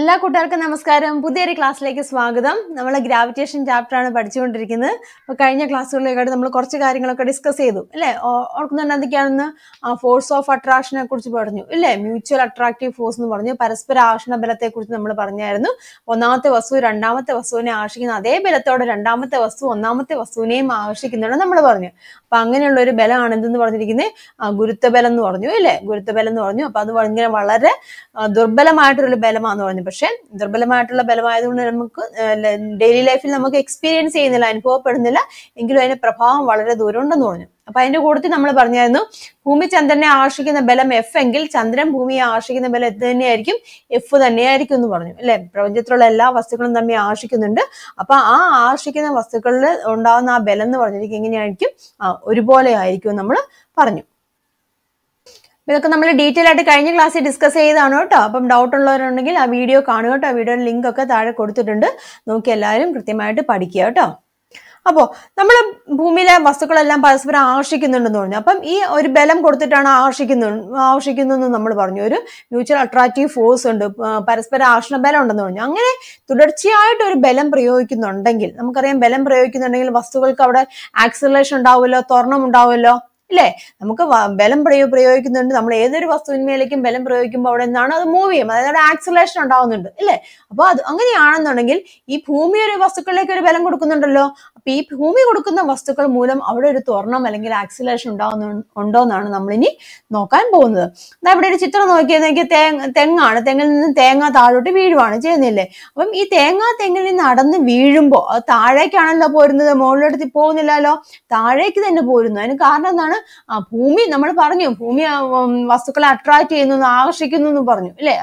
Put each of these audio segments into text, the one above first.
എല്ലാ കൂട്ടുകാർക്കും നമസ്കാരം പുതിയൊരു ക്ലാസ്സിലേക്ക് സ്വാഗതം നമ്മൾ ഗ്രാവിറ്റേഷൻ ചാപ്റ്റർ ആണ് പഠിച്ചുകൊണ്ടിരിക്കുന്നത് അപ്പോൾ കഴിഞ്ഞ ക്ലാസ്സുകളിലേക്കായിട്ട് നമ്മൾ കുറച്ച് കാര്യങ്ങളൊക്കെ ഡിസ്കസ് ചെയ്തു അല്ലേ ഓർക്കുന്നുണ്ട് എന്തൊക്കെയാണെന്ന് ഫോഴ്സ് ഓഫ് അട്രാക്ഷനെ കുറിച്ച് പറഞ്ഞു ഇല്ലേ മ്യൂച്വൽ അട്രാക്റ്റീവ് ഫോഴ്സ് എന്ന് പറഞ്ഞു പരസ്പര ആഷണ ബലത്തെക്കുറിച്ച് നമ്മൾ പറഞ്ഞായിരുന്നു ഒന്നാമത്തെ വസ്തു രണ്ടാമത്തെ വസ്തുവിനെ ആകർഷിക്കുന്ന അതേ ബലത്തോടെ രണ്ടാമത്തെ വസ്തു ഒന്നാമത്തെ വസ്തുവിനെയും ആകർഷിക്കുന്നുണ്ട് നമ്മൾ പറഞ്ഞു അപ്പം അങ്ങനെയുള്ള ഒരു ബലമാണ് എന്തെന്ന് പറഞ്ഞിരിക്കുന്നത് ഗുരുത്വബലം എന്ന് പറഞ്ഞു ഇല്ലേ ഗുരുത്വബലം എന്ന് പറഞ്ഞു അപ്പം അത് ഭയങ്കര വളരെ ദുർബലമായിട്ടൊരു ബലമാണെന്ന് പറഞ്ഞു പറയുന്നത് പക്ഷെ ദുർബലമായിട്ടുള്ള ബലമായതുകൊണ്ട് നമുക്ക് ഡെയിലി ലൈഫിൽ നമുക്ക് എക്സ്പീരിയൻസ് ചെയ്യുന്നില്ല അനുഭവപ്പെടുന്നില്ല എങ്കിലും അതിന്റെ പ്രഭാവം വളരെ ദൂരം ഉണ്ടെന്ന് പറഞ്ഞു അപ്പൊ അതിന്റെ കൂട്ടത്തിൽ നമ്മൾ പറഞ്ഞായിരുന്നു ഭൂമി ചന്ദ്രനെ ആകർഷിക്കുന്ന ബലം എഫ് എങ്കിൽ ചന്ദ്രൻ ഭൂമിയെ ആകർഷിക്കുന്ന ബലം എന്ത് തന്നെയായിരിക്കും എഫ് തന്നെയായിരിക്കും എന്ന് പറഞ്ഞു അല്ലെ പ്രപഞ്ചത്തിലുള്ള എല്ലാ വസ്തുക്കളും തമ്മിൽ ആകർഷിക്കുന്നുണ്ട് അപ്പൊ ആ ആകർഷിക്കുന്ന വസ്തുക്കളിൽ ഉണ്ടാകുന്ന ആ ബലം എന്ന് പറഞ്ഞിരിക്കും എങ്ങനെയായിരിക്കും ആ ഒരുപോലെ ആയിരിക്കും നമ്മൾ പറഞ്ഞു ഇതൊക്കെ നമ്മൾ ഡീറ്റെയിൽ ആയിട്ട് കഴിഞ്ഞ ക്ലാസ്സിൽ ഡിസ്കസ് ചെയ്താണ് കേട്ടോ അപ്പം ഡൗട്ട് ഉള്ളവരുണ്ടെങ്കിൽ ആ വീഡിയോ കാണുക കേട്ടോ ആ വീഡിയോയുടെ ലിങ്ക് ഒക്കെ താഴെ കൊടുത്തിട്ടുണ്ട് നോക്കി എല്ലാവരും കൃത്യമായിട്ട് പഠിക്കുക കേട്ടോ അപ്പോൾ നമ്മൾ ഭൂമിയിലെ വസ്തുക്കളെല്ലാം പരസ്പരം ആകർഷിക്കുന്നുണ്ടെന്ന് പറഞ്ഞു അപ്പം ഈ ഒരു ബലം കൊടുത്തിട്ടാണ് ആകർഷിക്കുന്നു ആകർഷിക്കുന്നതെന്ന് നമ്മൾ പറഞ്ഞു ഒരു മ്യൂച്വൽ അട്രാക്റ്റീവ് ഫോഴ്സ് ഉണ്ട് പരസ്പര ആകർഷണ ബലം ഉണ്ടെന്ന് പറഞ്ഞു അങ്ങനെ തുടർച്ചയായിട്ട് ഒരു ബലം പ്രയോഗിക്കുന്നുണ്ടെങ്കിൽ നമുക്കറിയാം ബലം പ്രയോഗിക്കുന്നുണ്ടെങ്കിൽ വസ്തുക്കൾക്ക് അവിടെ ആക്സിലറേഷൻ ഉണ്ടാവുമല്ലോ ത്വരണം ഉണ്ടാവുമല്ലോ അല്ലെ നമുക്ക് ബലം പ്രയോ പ്രയോഗിക്കുന്നുണ്ട് നമ്മൾ ഏതൊരു വസ്തുവിന്മേലേക്കും ബലം പ്രയോഗിക്കുമ്പോൾ അവിടെ നിന്നാണ് അത് മൂവ് ചെയ്യും അതായത് ആക്സലേഷൻ ഉണ്ടാവുന്നുണ്ട് അല്ലെ അപ്പോൾ അത് അങ്ങനെയാണെന്നുണ്ടെങ്കിൽ ഈ ഭൂമി ഒരു വസ്തുക്കളിലേക്ക് ഒരു ബലം കൊടുക്കുന്നുണ്ടല്ലോ അപ്പൊ ഈ ഭൂമി കൊടുക്കുന്ന വസ്തുക്കൾ മൂലം അവിടെ ഒരു തുറണം അല്ലെങ്കിൽ ആക്സലേഷൻ ഉണ്ടാവുന്ന ഉണ്ടോ എന്നാണ് നമ്മളിനി നോക്കാൻ പോകുന്നത് അതാ ഇവിടെ ഒരു ചിത്രം നോക്കിയത് എനിക്ക് തെങ്ങാണ് തെങ്ങിൽ നിന്ന് തേങ്ങ താഴോട്ട് വീഴുവാണ് ചെയ്യുന്നില്ലേ അപ്പം ഈ തേങ്ങ തെങ്ങിൽ നിന്ന് നടന്ന് വീഴുമ്പോൾ അത് താഴേക്കാണല്ലോ പോരുന്നത് മുകളിലോട്ട് പോകുന്നില്ലല്ലോ താഴേക്ക് തന്നെ പോരുന്നു അതിന് കാരണം എന്താണ് ആ ഭൂമി നമ്മൾ പറഞ്ഞു ഭൂമി വസ്തുക്കളെ അട്രാക്ട് ചെയ്യുന്നു ആകർഷിക്കുന്നു എന്ന് പറഞ്ഞു അല്ലെ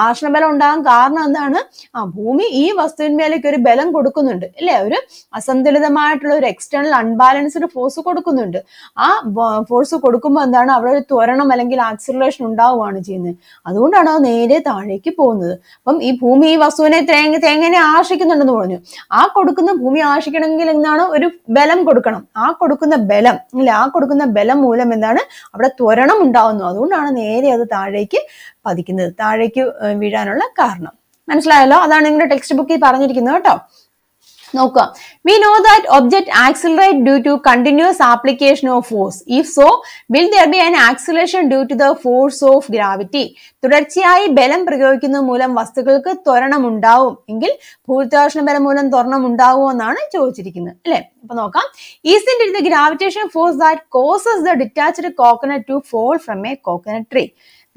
ആ ബലം ഉണ്ടാകാൻ കാരണം എന്താണ് ആ ഭൂമി ഈ വസ്തുവിന്മേലേക്ക് ഒരു ബലം കൊടുക്കുന്നുണ്ട് അല്ലെ ഒരു അസന്തുലിതമായിട്ടുള്ള ഒരു എക്സ്റ്റേണൽ അൺബാലൻസ്ഡ് ഫോഴ്സ് കൊടുക്കുന്നുണ്ട് ആ ഫോഴ്സ് കൊടുക്കുമ്പോൾ എന്താണ് അവിടെ ഒരു ത്വരണം അല്ലെങ്കിൽ ആക്സിലറേഷൻ ഉണ്ടാവുകയാണ് ചെയ്യുന്നത് അതുകൊണ്ടാണ് അത് നേരെ താഴേക്ക് പോകുന്നത് അപ്പം ഈ ഭൂമി ഈ വസ്തുവിനെ തേങ്ങ തേങ്ങനെ ആകർഷിക്കുന്നുണ്ടെന്ന് പറഞ്ഞു ആ കൊടുക്കുന്ന ഭൂമി ആകർഷിക്കണമെങ്കിൽ എന്താണ് ഒരു ബലം കൊടുക്കണം ആ കൊടുക്കുന്ന ബലം അല്ലെ ആ കൊടുക്കുന്ന ബലം മൂലം എന്താണ് അവിടെ ത്വരണം ഉണ്ടാവുന്നു അതുകൊണ്ടാണ് നേരെ അത് താഴേക്ക് പതിക്കുന്നത് താഴേക്ക് വീഴാനുള്ള കാരണം മനസ്സിലായല്ലോ അതാണ് നിങ്ങളുടെ ടെക്സ്റ്റ് ബുക്കിൽ പറഞ്ഞിരിക്കുന്നത് കേട്ടോ നോക്കുക we know that object accelerate due to continuous application of force if so will there be an acceleration due to the force of gravity തുടർച്ചയായി ബലം പ്രയോഗിക്കുന്ന മൂലം വസ്തുക്കൾക്ക് ത്വരണം ഉണ്ടാവും എങ്കിൽ ഭൂത്യാകർഷണ ബലം മൂലം ത്വരണം ഉണ്ടാവുമോ എന്നാണ് ചോദിച്ചിരിക്കുന്നത് അല്ലെ അപ്പൊ നോക്കാം ഈസിൻ്റെ the gravitation force that causes the detached coconut to fall from a coconut tree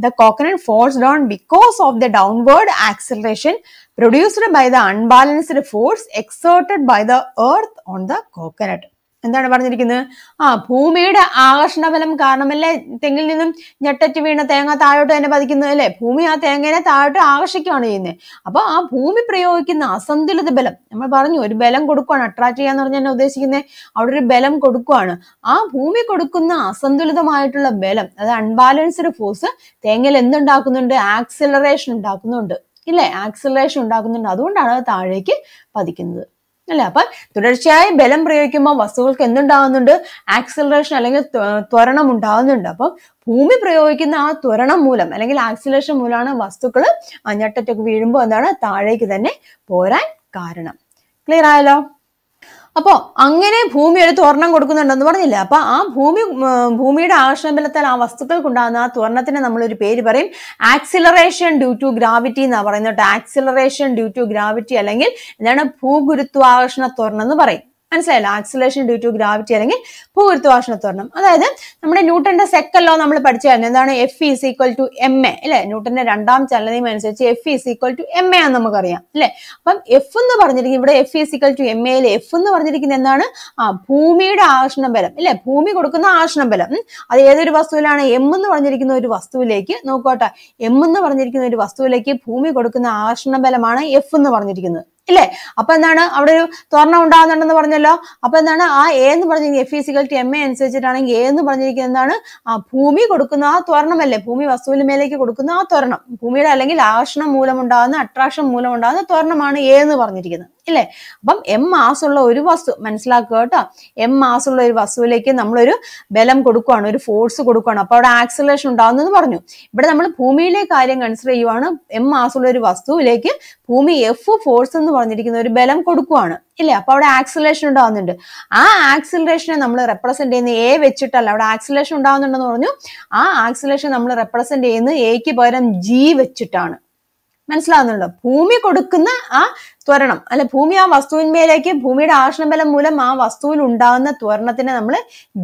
the coconut falls down because of the downward acceleration produced by the unbalanced force exerted by the earth on the coconut എന്താണ് പറഞ്ഞിരിക്കുന്നത് ആ ഭൂമിയുടെ ആകർഷണബലം കാരണമല്ലേ തെങ്ങിൽ നിന്നും ഞെട്ടറ്റ് വീണ തേങ്ങ താഴോട്ട് തന്നെ പതിക്കുന്നത് അല്ലേ ഭൂമി ആ തേങ്ങനെ താഴോട്ട് ആകർഷിക്കുകയാണ് ചെയ്യുന്നത് അപ്പോൾ ആ ഭൂമി പ്രയോഗിക്കുന്ന അസന്തുലിത ബലം നമ്മൾ പറഞ്ഞു ഒരു ബലം കൊടുക്കുകയാണ് അട്രാക്ട് ചെയ്യാന്ന് പറഞ്ഞ തന്നെ ഉദ്ദേശിക്കുന്നത് അവിടെ ഒരു ബലം കൊടുക്കുകയാണ് ആ ഭൂമി കൊടുക്കുന്ന അസന്തുലിതമായിട്ടുള്ള ബലം അത് അൺബാലൻസ്ഡ് ഫോഴ്സ് തേങ്ങയിൽ എന്തുണ്ടാക്കുന്നുണ്ട് ആക്സിലറേഷൻ ഉണ്ടാക്കുന്നുണ്ട് ഇല്ലേ ആക്സിലറേഷൻ ഉണ്ടാക്കുന്നുണ്ട് അതുകൊണ്ടാണ് അത് താഴേക്ക് പതിക്കുന്നത് അല്ലെ അപ്പൊ തുടർച്ചയായി ബലം പ്രയോഗിക്കുമ്പോൾ വസ്തുക്കൾക്ക് എന്തുണ്ടാകുന്നുണ്ട് ആക്സിലറേഷൻ അല്ലെങ്കിൽ ത്വരണം ഉണ്ടാകുന്നുണ്ട് അപ്പം ഭൂമി പ്രയോഗിക്കുന്ന ആ ത്വരണം മൂലം അല്ലെങ്കിൽ ആക്സിലറേഷൻ മൂലമാണ് വസ്തുക്കൾ ഞെട്ടറ്റൊക്കെ വീഴുമ്പോൾ എന്താണ് താഴേക്ക് തന്നെ പോരാൻ കാരണം ക്ലിയർ ആയല്ലോ അപ്പോൾ അങ്ങനെ ഭൂമി എടുത്ത് ഒരെണ്ണം കൊടുക്കുന്നുണ്ടെന്ന് പറഞ്ഞില്ല അപ്പോൾ ആ ഭൂമി ഭൂമിയുടെ ആകർഷണബലത്താൽ ആ വസ്തുക്കൾക്കുണ്ടാകുന്ന ആ തുവർണത്തിന് നമ്മളൊരു പേര് പറയും ആക്സിലറേഷൻ ഡ്യൂ ടു ഗ്രാവിറ്റി എന്നാണ് പറയുന്നത് ആക്സിലറേഷൻ ഡ്യൂ ടു ഗ്രാവിറ്റി അല്ലെങ്കിൽ എന്താണ് ഭൂഗുരുത്വാകർഷണ തുവർണം എന്ന് പറയും മനസ്സിലായല്ലോ ആക്സിലേഷൻ ഡ്യൂ ടു ഗ്രാവിറ്റി അല്ലെങ്കിൽ ഭൂഗുരുത്വാകർഷണ ത്വരണം അതായത് നമ്മുടെ ന്യൂട്ടന്റെ സെക്കല്ലോ നമ്മൾ പഠിച്ചായിരുന്നു എന്താണ് F is equal to M A അല്ലെ ന്യൂട്ടന്റെ രണ്ടാം ചലനയും അനുസരിച്ച് F is equal to M A ആണെന്ന് നമുക്കറിയാം അല്ലെ അപ്പം എഫ് എന്ന് പറഞ്ഞിരിക്കുന്നത് ഇവിടെ F is equal to M എയിൽ എഫ് എന്ന് പറഞ്ഞിരിക്കുന്നത് എന്താണ് ആ ഭൂമിയുടെ ആകർഷണ ബലം അല്ലെ ഭൂമി കൊടുക്കുന്ന ആകർഷണ ബലം അത് ഏതൊരു വസ്തുവിലാണ് എം എന്ന് പറഞ്ഞിരിക്കുന്ന ഒരു വസ്തുവിലേക്ക് നോക്കോട്ടെ എം എന്ന് പറഞ്ഞിരിക്കുന്ന ഒരു വസ്തുവിലേക്ക് ഭൂമി കൊടുക്കുന്ന ആകർഷണ ബലമാണ് എഫ് എന്ന് പറഞ്ഞിരിക്കുന്നത് ഇല്ലേ അപ്പൊ എന്താണ് അവിടെ ഒരു ത്വരണം ഉണ്ടാകുന്നുണ്ടെന്ന് പറഞ്ഞല്ലോ അപ്പൊ എന്താണ് ആ എ എന്ന് പറഞ്ഞിരിക്കുന്നത് F is equal to M A അനുസരിച്ചിട്ടാണെങ്കിൽ എ എന്ന് പറഞ്ഞിരിക്കുന്നത് എന്താണ് ആ ഭൂമി കൊടുക്കുന്ന ആ ത്വരണമല്ലേ ഭൂമി വസ്തുവിന് മേലേക്ക് കൊടുക്കുന്ന ആ ത്വരണം ഭൂമിയുടെ അല്ലെങ്കിൽ ആകർഷണം ഉണ്ടാകുന്ന അട്രാക്ഷൻ ഉണ്ടാകുന്ന ത്വരണമാണ് എ എന്ന് പറഞ്ഞിരിക്കുന്നത് അല്ലെ അപ്പം എം മാസമുള്ള ഒരു വസ്തു മനസ്സിലാക്കുക കേട്ടോ എം മാസമുള്ള ഒരു വസ്തുവിലേക്ക് നമ്മളൊരു ബലം കൊടുക്കുകയാണ് ഒരു ഫോഴ്സ് കൊടുക്കുകയാണ് അപ്പോൾ അവിടെ ആക്സലേഷൻ ഉണ്ടാവുന്നത് പറഞ്ഞു ഇവിടെ നമ്മൾ ഭൂമിയിലെ കാര്യം കൺസിഡർ ചെയ്യുവാണ് എം മാസമുള്ള ഒരു വസ്തുവിലേക്ക് ഭൂമി എഫ് ഫോഴ്സ് എന്ന് പറഞ്ഞിരിക്കുന്ന ഒരു ബലം കൊടുക്കുകയാണ് ഇല്ലേ അപ്പൊ അവിടെ ആക്സലേഷൻ ഉണ്ടാവുന്നുണ്ട് ആ ആക്സിലറേഷനെ നമ്മൾ റെപ്രസെന്റ് ചെയ്യുന്ന എ വെച്ചിട്ടല്ല അവിടെ ആക്സലേഷൻ ഉണ്ടാവുന്നുണ്ടെന്ന് പറഞ്ഞു ആ ആക്സലേഷൻ നമ്മൾ റെപ്രസെന്റ് ചെയ്യുന്നത് എക്ക് പകരം ജി വെച്ചിട്ടാണ് മനസ്സിലാവുന്നുണ്ടോ ഭൂമി കൊടുക്കുന്ന ആ ത്വരണം അല്ലെ ഭൂമി ആ വസ്തുവിന്മേലേക്ക് ഭൂമിയുടെ ബലം മൂലം ആ വസ്തുവിൽ ഉണ്ടാകുന്ന ത്വരണത്തിനെ നമ്മൾ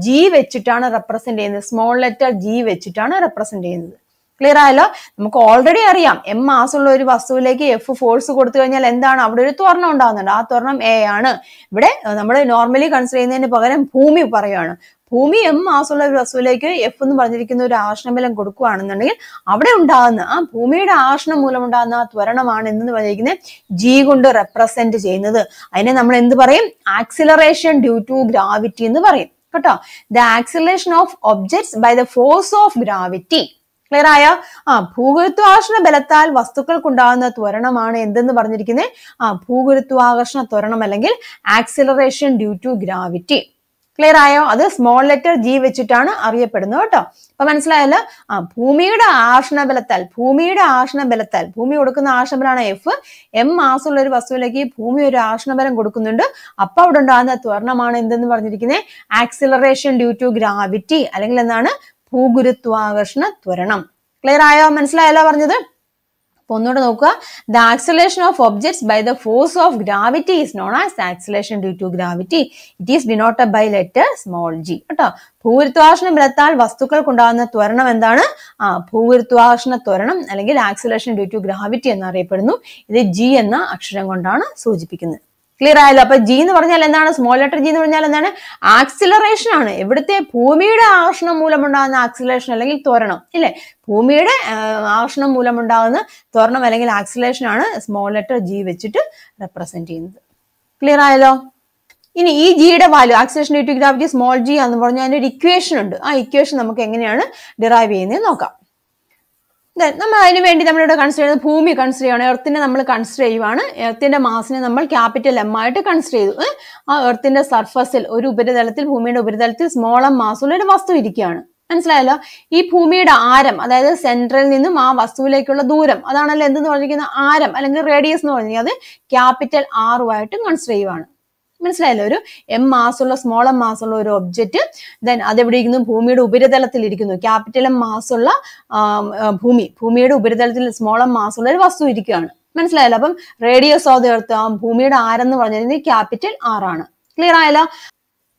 ജി വെച്ചിട്ടാണ് റെപ്രസെന്റ് ചെയ്യുന്നത് സ്മോൾ ലെറ്റർ ജി വെച്ചിട്ടാണ് റെപ്രസെന്റ് ചെയ്യുന്നത് ക്ലിയർ ആയല്ലോ നമുക്ക് ഓൾറെഡി അറിയാം എം മാസമുള്ള ഒരു വസ്തുവിലേക്ക് എഫ് ഫോഴ്സ് കൊടുത്തു കഴിഞ്ഞാൽ എന്താണ് അവിടെ ഒരു ത്വരണം ഉണ്ടാകുന്നുണ്ട് ആ ത്വരണം എ ആണ് ഇവിടെ നമ്മൾ നോർമലി കൺസിഡർ ചെയ്യുന്നതിന് പകരം ഭൂമി പറയുകയാണ് ഭൂമി എം മാസമുള്ള ഒരു വസ്തുവിലേക്ക് എഫ് എന്ന് പറഞ്ഞിരിക്കുന്ന ഒരു ആഷ്ണബലം കൊടുക്കുകയാണെന്നുണ്ടെങ്കിൽ അവിടെ ഉണ്ടാകുന്ന ആ ഭൂമിയുടെ മൂലം ഉണ്ടാകുന്ന ആ ത്വരണമാണ് എന്ന് പറഞ്ഞിരിക്കുന്നത് ജി കൊണ്ട് റെപ്രസെന്റ് ചെയ്യുന്നത് അതിനെ നമ്മൾ എന്ത് പറയും ആക്സിലറേഷൻ ഡ്യൂ ടു ഗ്രാവിറ്റി എന്ന് പറയും കേട്ടോ the acceleration of objects by the force of gravity clear ആയ ആ ഭൂഗുരുത്വാകർഷണ ബലത്താൽ വസ്തുക്കൾക്കുണ്ടാകുന്ന ത്വരണമാണ് എന്തെന്ന് പറഞ്ഞിരിക്കുന്നത് ആ ഭൂഗുരുത്വാകർഷണ ത്വരണം അല്ലെങ്കിൽ acceleration due to gravity clear ആയോ അത് സ്മോൾ ലെറ്റർ ജി വെച്ചിട്ടാണ് അറിയപ്പെടുന്നത് കേട്ടോ അപ്പൊ മനസ്സിലായല്ലോ ആ ഭൂമിയുടെ ആഷ്ണബലത്താൽ ഭൂമിയുടെ ആഷ്ണബലത്താൽ ഭൂമി കൊടുക്കുന്ന ആഷ്ണബലാണ് എഫ് എം മാസമുള്ള ഒരു വസ്തുവിലേക്ക് ഭൂമി ഒരു ആഷ്ണബലം കൊടുക്കുന്നുണ്ട് അപ്പൊ അവിടെ ഉണ്ടാകുന്ന ത്വരണമാണ് എന്തെന്ന് പറഞ്ഞിരിക്കുന്നത് ആക്സിലറേഷൻ ഡ്യൂ ടു ഗ്രാവിറ്റി അല്ലെങ്കിൽ എന്താണ് ഭൂഗുരുത്വാകർഷണ ത്വരണം ക്ലിയർ ആയോ മനസ്സിലായല്ലോ പറഞ്ഞത് ഒന്നുകൂടെ നോക്കുക the acceleration of objects by the force of gravity is known as acceleration due to gravity it is denoted by letter small G കേട്ടോ ഭൂഗുരുത്വാകർഷണ ബലത്താൽ വസ്തുക്കൾക്കുണ്ടാകുന്ന ത്വരണം എന്താണ് ആ ഭൂഗുരുത്വാകർഷണ ത്വരണം അല്ലെങ്കിൽ ആക്സലേഷൻ ഡ്യൂ ടു ഗ്രാവിറ്റി എന്നറിയപ്പെടുന്നു ഇത് ജി എന്ന അക്ഷരം കൊണ്ടാണ് സൂചിപ്പിക്കുന്നത് ക്ലിയർ ആയല്ലോ അപ്പൊ ജി എന്ന് പറഞ്ഞാൽ എന്താണ് സ്മോൾ ലെറ്റർ ജി എന്ന് പറഞ്ഞാൽ എന്താണ് ആക്സിലറേഷൻ ആണ് ഇവിടുത്തെ ഭൂമിയുടെ ആകർഷണം മൂലമുണ്ടാകുന്ന ആക്സിലറേഷൻ അല്ലെങ്കിൽ ത്വരണം ഇല്ലേ ഭൂമിയുടെ ആകർഷണം മൂലമുണ്ടാകുന്ന ത്വരണം അല്ലെങ്കിൽ ആക്സിലേഷൻ ആണ് സ്മോൾ ലെറ്റർ ജി വെച്ചിട്ട് റെപ്രസെന്റ് ചെയ്യുന്നത് ക്ലിയർ ആയല്ലോ ഇനി ഈ ജിയുടെ value acceleration due to gravity small G എന്ന് പറഞ്ഞാൽ ഒരു ഇക്വേഷൻ ഉണ്ട് ആ ഇക്വേഷൻ നമുക്ക് എങ്ങനെയാണ് ഡിറൈവ് ചെയ്യുന്നത് നോക്കാം ദെൻ നമ്മൾ അതിന് വേണ്ടി നമ്മളിവിടെ കൺസിഡർ ചെയ്യുന്നത് ഭൂമി കൺസിഡർ ചെയ്യുകയാണ് എർത്തിനെ നമ്മൾ കൺസിഡർ ചെയ്യുവാണ് എർത്തിൻ്റെ മാസിനെ നമ്മൾ ക്യാപിറ്റൽ എം ആയിട്ട് കൺസിഡർ ചെയ്തു ആ എർത്തിൻ്റെ സർഫസിൽ ഒരു ഉപരിതലത്തിൽ ഭൂമിയുടെ ഉപരിതലത്തിൽ സ്മോളം മാസുള്ള ഒരു വസ്തു ഇരിക്കുകയാണ് മനസ്സിലായല്ലോ ഈ ഭൂമിയുടെ ആരം അതായത് സെൻട്രൽ നിന്നും ആ വസ്തുവിലേക്കുള്ള ദൂരം അതാണല്ലോ എന്തെന്ന് പറഞ്ഞിരിക്കുന്നത് ആരം അല്ലെങ്കിൽ റേഡിയസ് എന്ന് പറഞ്ഞിരിക്കുന്നത് ക്യാപിറ്റൽ ആറുമായിട്ട് കൺസിഡർ ചെയ്യുവാണ് മനസ്സിലായല്ലോ ഒരു എം മാസുള്ള സ്മോൾ എം മാസുള്ള ഒരു ഒബ്ജക്റ്റ് ദെൻ അതെവിടെ ഇരിക്കുന്നു ഭൂമിയുടെ ഉപരിതലത്തിൽ ഇരിക്കുന്നു ക്യാപിറ്റൽ എം മാസുള്ള ഭൂമി ഭൂമിയുടെ ഉപരിതലത്തിൽ സ്മോൾ എം മാസുള്ള ഒരു വസ്തു ഇരിക്കുകയാണ് മനസ്സിലായല്ലോ അപ്പം റേഡിയസ് ഓഫ് ഭൂമിയുടെ ആരെന്ന് പറഞ്ഞിരുന്നെങ്കിൽ ക്യാപിറ്റൽ ആർ ആണ് ക്ലിയർ ആയല്ലോ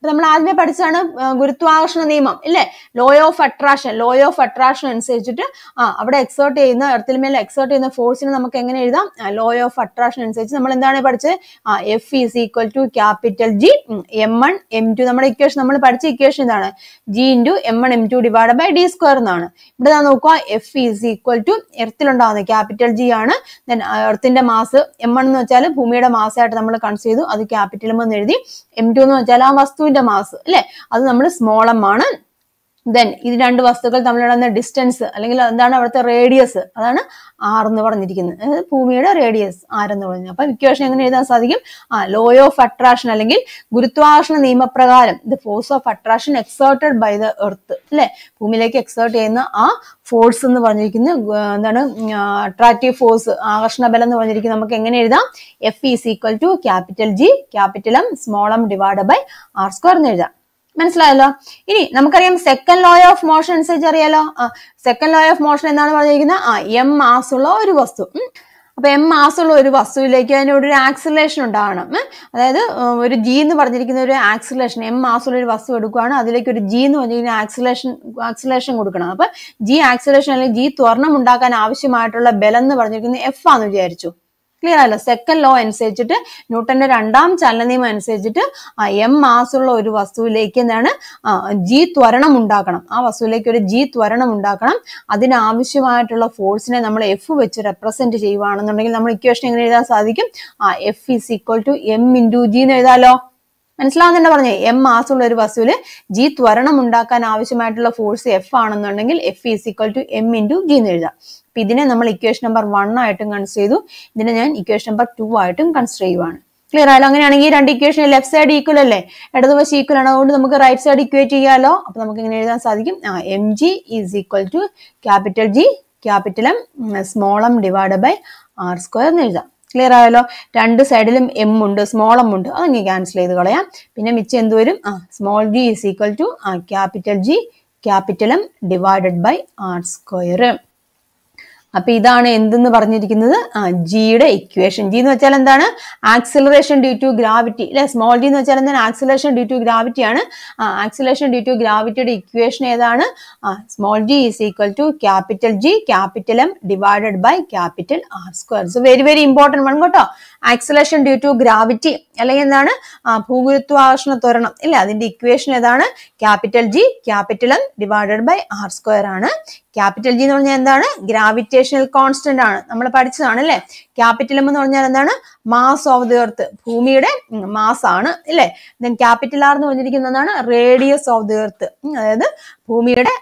നമ്മൾ ആദ്യമേ പഠിച്ചതാണ് ഗുരുത്വാകർഷണ നിയമം ഇല്ലേ law of attraction law of attraction അനുസരിച്ചിട്ട് ആ അവിടെ എക്സേർട്ട് ചെയ്യുന്ന എർത്തിൽ മേൽ എക്സേർട്ട് ചെയ്യുന്ന ഫോഴ്സിനെ നമുക്ക് എങ്ങനെ എഴുതാം ലോ ഓഫ് അട്രാക്ഷൻ അനുസരിച്ച് നമ്മൾ എന്താണ് പഠിച്ചത് ആ F is equal to capital G M one M two നമ്മുടെ ഇക്വേഷൻ നമ്മൾ പഠിച്ച ഇക്വേഷൻ ഇതാണ് G into M one M two divide by D square എന്നാണ് ഇവിടെ ഞാൻ നോക്കുക എഫ് ഇസ് ഈക്വൽ ടു എർത്തിലുണ്ടാകുന്നത് ക്യാപിറ്റൽ ജി ആണ് ദെൻ എർത്തിന്റെ മാസ് എം വൺ എന്ന് വെച്ചാൽ ഭൂമിയുടെ മാസമായിട്ട് നമ്മൾ കൺസ് ചെയ്തു അത് ക്യാപിറ്റൽ എന്ന് എഴുതി എം ടു എന്ന് വെച്ചാൽ ആ വസ്തുവിന്റെ ഐഡമാസ് അല്ലെ അത് നമ്മൾ സ്മോളം ആണ് ദെൻ ഇത് രണ്ട് വസ്തുക്കൾ തമ്മിലുള്ള ഡിസ്റ്റൻസ് അല്ലെങ്കിൽ എന്താണ് അവിടുത്തെ റേഡിയസ് അതാണ് ആർ എന്ന് പറഞ്ഞിരിക്കുന്നത് ഭൂമിയുടെ റേഡിയസ് ആരെന്ന് പറഞ്ഞു അപ്പൊ ഇക്വേഷൻ എങ്ങനെ എഴുതാൻ സാധിക്കും ആ ലോ ഓഫ് അട്രാക്ഷൻ അല്ലെങ്കിൽ ഗുരുത്വാകർഷണ നിയമപ്രകാരം the force of attraction exerted by the earth അല്ലെ ഭൂമിയിലേക്ക് എക്സേർട്ട് ചെയ്യുന്ന ആ ഫോഴ്സ് എന്ന് പറഞ്ഞിരിക്കുന്ന എന്താണ് അട്രാക്റ്റീവ് ഫോഴ്സ് ആകർഷണ ബലം എന്ന് പറഞ്ഞിരിക്കുന്നത് നമുക്ക് എങ്ങനെ എഴുതാം F is equal to capital G capital M small M divide by R square എന്ന് എഴുതാം മനസ്സിലായല്ലോ ഇനി നമുക്കറിയാം സെക്കൻഡ് ലോ ഓഫ് മോഷൻ അനുസരിച്ച് അറിയാലോ ആ സെക്കൻഡ് ലോ ഓഫ് മോഷൻ എന്നാണ് പറഞ്ഞിരിക്കുന്നത് ആ എം മാസ് ഉള്ള ഒരു വസ്തു അപ്പൊ എം മാസുള്ള ഒരു വസ്തുവിലേക്ക് അതിനോട് ഒരു ആക്സിലേഷൻ ഉണ്ടാവണം അതായത് ഒരു ജി എന്ന് പറഞ്ഞിരിക്കുന്ന ഒരു ആക്സിലേഷൻ എം മാസുള്ള ഒരു വസ്തു എടുക്കുകയാണ് അതിലേക്ക് ഒരു ജി എന്ന് പറഞ്ഞിരിക്കുന്ന ആക്സിലേഷൻ ആക്സിലേഷൻ കൊടുക്കണം അപ്പൊ ജി ആക്സിലേഷൻ അല്ലെങ്കിൽ ജി ത്വർണം ഉണ്ടാക്കാൻ ആവശ്യമായിട്ടുള്ള ബലം എന്ന് പറഞ്ഞിരിക്കുന്നത് എഫ് ആന്ന് വിചാരിച്ചു ക്ലിയർ അല്ല സെക്കൻഡ് ലോ അനുസരിച്ചിട്ട് ന്യൂട്ടന്റെ രണ്ടാം നിയമം അനുസരിച്ചിട്ട് എം മാസുള്ള ഒരു വസ്തുവിലേക്ക് എന്താണ് ജി ത്വരണം ഉണ്ടാക്കണം ആ വസ്തുവിലേക്ക് ഒരു ജി ത്വരണം ഉണ്ടാക്കണം അതിനാവശ്യമായിട്ടുള്ള ഫോഴ്സിനെ നമ്മൾ എഫ് വെച്ച് റെപ്രസെന്റ് ചെയ്യുവാണെന്നുണ്ടെങ്കിൽ നമ്മൾ ഇക്വേഷൻ എങ്ങനെ എഴുതാൻ സാധിക്കും ആ F is equal to M into G എന്ന് എഴുതാലോ മനസ്സിലാവുന്ന പറഞ്ഞു പറഞ്ഞേ എം മാസുള്ള ഒരു വസ്തുവിൽ ജി ത്വരണം ഉണ്ടാക്കാൻ ആവശ്യമായിട്ടുള്ള ഫോഴ്സ് എഫ് ആണെന്നുണ്ടെങ്കിൽ F is equal to M into G എന്ന് എഴുതാം അപ്പൊ ഇതിനെ നമ്മൾ ഇക്വേഷൻ നമ്പർ വൺ ആയിട്ടും കൺസിഡർ ചെയ്തു ഇതിനെ ഞാൻ ഇക്വേഷൻ നമ്പർ ടു ആയിട്ടും കൺസിഡർ ചെയ്യുവാണ് ക്ലിയർ ആയാലും അങ്ങനെയാണെങ്കിൽ രണ്ട് ഇക്വേഷൻ ലെഫ്റ്റ് സൈഡ് ഈക്വൽ അല്ലേ ഇടതുവശ ഈക്വൽ ആണ് അതുകൊണ്ട് നമുക്ക് റൈറ്റ് സൈഡ് ഇക്വേറ്റ് ചെയ്യാലോ അപ്പൊ നമുക്ക് ഇങ്ങനെ എഴുതാൻ സാധിക്കും ആ M G is equal to capital G capital M small M divide by R square എന്ന് എഴുതാം ക്ലിയർ ആയാലോ രണ്ട് സൈഡിലും എം ഉണ്ട് സ്മോൾ എം ഉണ്ട് അതങ്ങ് ക്യാൻസൽ ചെയ്ത് കളയാം പിന്നെ മിച്ചം എന്ത് വരും ആ small G is equal to ആ capital G capital M divided by R square അപ്പൊ ഇതാണ് എന്തെന്ന് പറഞ്ഞിരിക്കുന്നത് ആ ജിയുടെ ഇക്വേഷൻ ജി എന്ന് വെച്ചാൽ എന്താണ് ആക്സിലറേഷൻ ഡ്യൂ ടു ഗ്രാവിറ്റി അല്ലെ സ്മോൾ ജി എന്ന് വെച്ചാൽ എന്താണ് ആക്സിലറേഷൻ ഡ്യൂ ടു ഗ്രാവിറ്റി ആണ് ആ ആക്സിലറേഷൻ ഡ്യൂ ടു ഗ്രാവിറ്റിയുടെ ഇക്വേഷൻ ഏതാണ് ആ small G is equal to capital G capital M divided by capital R square so very very important one കേട്ടോ ആക്സിലറേഷൻ ഡ്യൂ ടു ഗ്രാവിറ്റി അല്ലെങ്കിൽ എന്താണ് ഭൂഗുരുത്വാകർഷണ ത്വരണം ഇല്ല അതിന്റെ ഇക്വേഷൻ ഏതാണ് capital G capital M divided by R square ആണ് capital G എന്ന് പറഞ്ഞാൽ എന്താണ് ഗ്രാവിറ്റേഷണൽ കോൺസ്റ്റന്റ് ആണ് നമ്മൾ പഠിച്ചതാണ് അല്ലെ ക്യാപിറ്റൽ എം എന്ന് പറഞ്ഞാൽ എന്താണ് മാസ് ഓഫ് ദി എർത്ത് ഭൂമിയുടെ മാസ് ആണ് അല്ലേ ദെൻ ക്യാപിറ്റൽ ആർ എന്ന് പറഞ്ഞിരിക്കുന്നതാണ് റേഡിയസ് ഓഫ് ദി എർത്ത് അതായത് ഭൂമിയുടെ